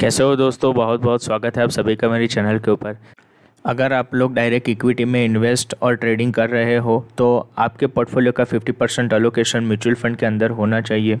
कैसे हो दोस्तों बहुत बहुत स्वागत है आप सभी का मेरे चैनल के ऊपर अगर आप लोग डायरेक्ट इक्विटी में इन्वेस्ट और ट्रेडिंग कर रहे हो तो आपके पोर्टफोलियो का 50 परसेंट अलोकेशन म्यूचुअल फंड के अंदर होना चाहिए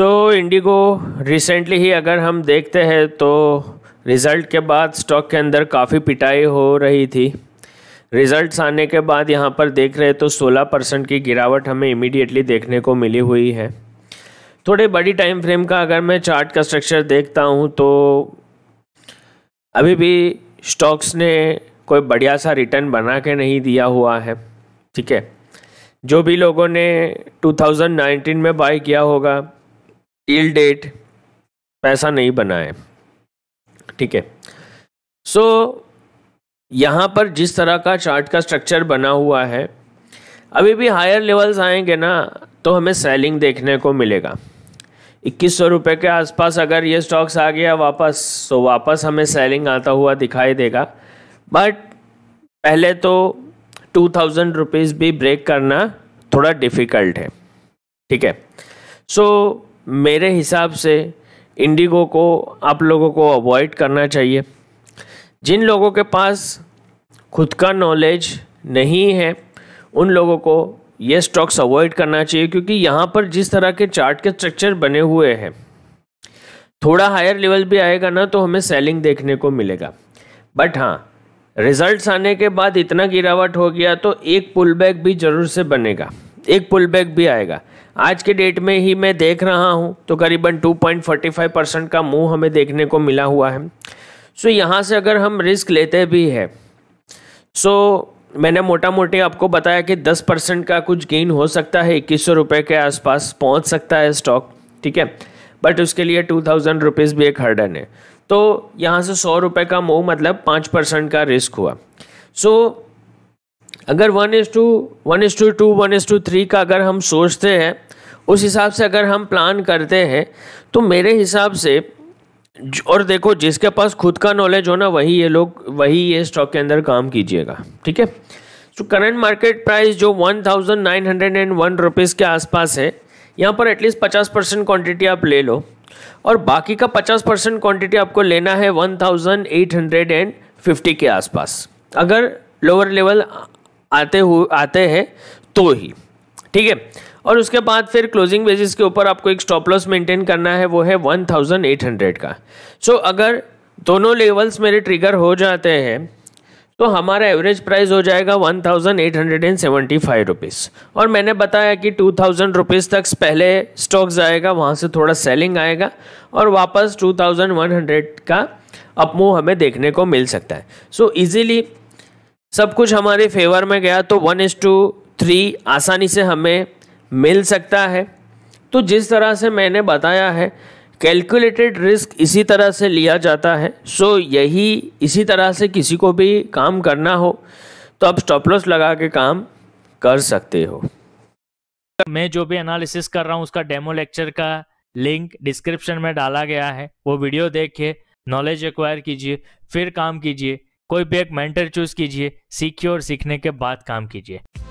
सो इंडिगो रिसेंटली ही अगर हम देखते हैं तो रिज़ल्ट के बाद स्टॉक के अंदर काफ़ी पिटाई हो रही थी रिज़ल्ट आने के बाद यहाँ पर देख रहे तो 16 परसेंट की गिरावट हमें इमीडिएटली देखने को मिली हुई है थोड़े बड़ी टाइम फ्रेम का अगर मैं चार्ट का स्ट्रक्चर देखता हूँ तो अभी भी स्टॉक्स ने कोई बढ़िया सा रिटर्न बना के नहीं दिया हुआ है ठीक है जो भी लोगों ने 2019 में बाय किया होगा ईल डेट पैसा नहीं बनाए ठीक है सो यहाँ पर जिस तरह का चार्ट का स्ट्रक्चर बना हुआ है अभी भी हायर लेवल्स आएंगे ना तो हमें सेलिंग देखने को मिलेगा इक्कीस सौ रुपये के आसपास अगर ये स्टॉक्स आ गया वापस तो वापस हमें सेलिंग आता हुआ दिखाई देगा बट पहले तो टू थाउजेंड रुपीज़ भी ब्रेक करना थोड़ा डिफ़िकल्ट है ठीक है सो so, मेरे हिसाब से इंडिगो को आप लोगों को अवॉइड करना चाहिए जिन लोगों के पास खुद का नॉलेज नहीं है उन लोगों को ये स्टॉक्स अवॉइड करना चाहिए क्योंकि यहाँ पर जिस तरह के चार्ट के स्ट्रक्चर बने हुए हैं थोड़ा हायर लेवल भी आएगा ना तो हमें सेलिंग देखने को मिलेगा बट हाँ रिजल्ट्स आने के बाद इतना गिरावट हो गया तो एक पुल बैक भी जरूर से बनेगा एक पुल बैक भी आएगा आज के डेट में ही मैं देख रहा हूँ तो करीबन 2.45 परसेंट का मुंह हमें देखने को मिला हुआ है सो so, यहाँ से अगर हम रिस्क लेते भी है सो so, मैंने मोटा मोटी आपको बताया कि 10 परसेंट का कुछ गेन हो सकता है इक्कीस सौ रुपये के आसपास पहुँच सकता है स्टॉक ठीक है बट उसके लिए टू थाउजेंड रुपीज़ भी एक हर्डन है तो यहाँ से सौ रुपये का मूव मतलब पाँच परसेंट का रिस्क हुआ सो so, अगर one as two one as two two one as two three का अगर हम सोचते हैं उस हिसाब से अगर हम प्लान करते हैं तो मेरे हिसाब से और देखो जिसके पास खुद का नॉलेज हो ना वही ये लोग वही ये स्टॉक के अंदर काम कीजिएगा ठीक है तो करंट मार्केट प्राइस जो one thousand nine hundred and one rupees के आसपास है यहाँ पर एटलीस्ट पचास परसेंट क्वान्टिटी आप ले लो और बाकी का पचास परसेंट क्वान्टिटी आपको लेना है one thousand eight hundred and fifty के आसपास अगर लोअर लेवल आते हुए आते हैं तो ही ठीक है और उसके बाद फिर क्लोजिंग बेसिस के ऊपर आपको एक स्टॉप लॉस मेंटेन करना है वो है वन थाउजेंड एट हंड्रेड का सो so, अगर दोनों लेवल्स मेरे ट्रिगर हो जाते हैं तो हमारा एवरेज प्राइस हो जाएगा one thousand eight hundred and seventy five rupees और मैंने बताया कि टू थाउजेंड रुपीज़ तक पहले स्टॉक्स जाएगा वहाँ से थोड़ा सेलिंग आएगा और वापस टू थाउजेंड वन हंड्रेड का अपमूव हमें देखने को मिल सकता है सो so, इजीली सब कुछ हमारे फेवर में गया तो वन इज टू थ्री आसानी से हमें मिल सकता है तो जिस तरह से मैंने बताया है कैलकुलेटेड रिस्क इसी तरह से लिया जाता है सो यही इसी तरह से किसी को भी काम करना हो तो आप स्टॉप लॉस लगा के काम कर सकते हो मैं जो भी एनालिसिस कर रहा हूँ उसका डेमो लेक्चर का लिंक डिस्क्रिप्शन में डाला गया है वो वीडियो देखिए नॉलेज एक्वायर कीजिए फिर काम कीजिए कोई भी एक मेंटर चूज कीजिए सीखिए और सीखने के बाद काम कीजिए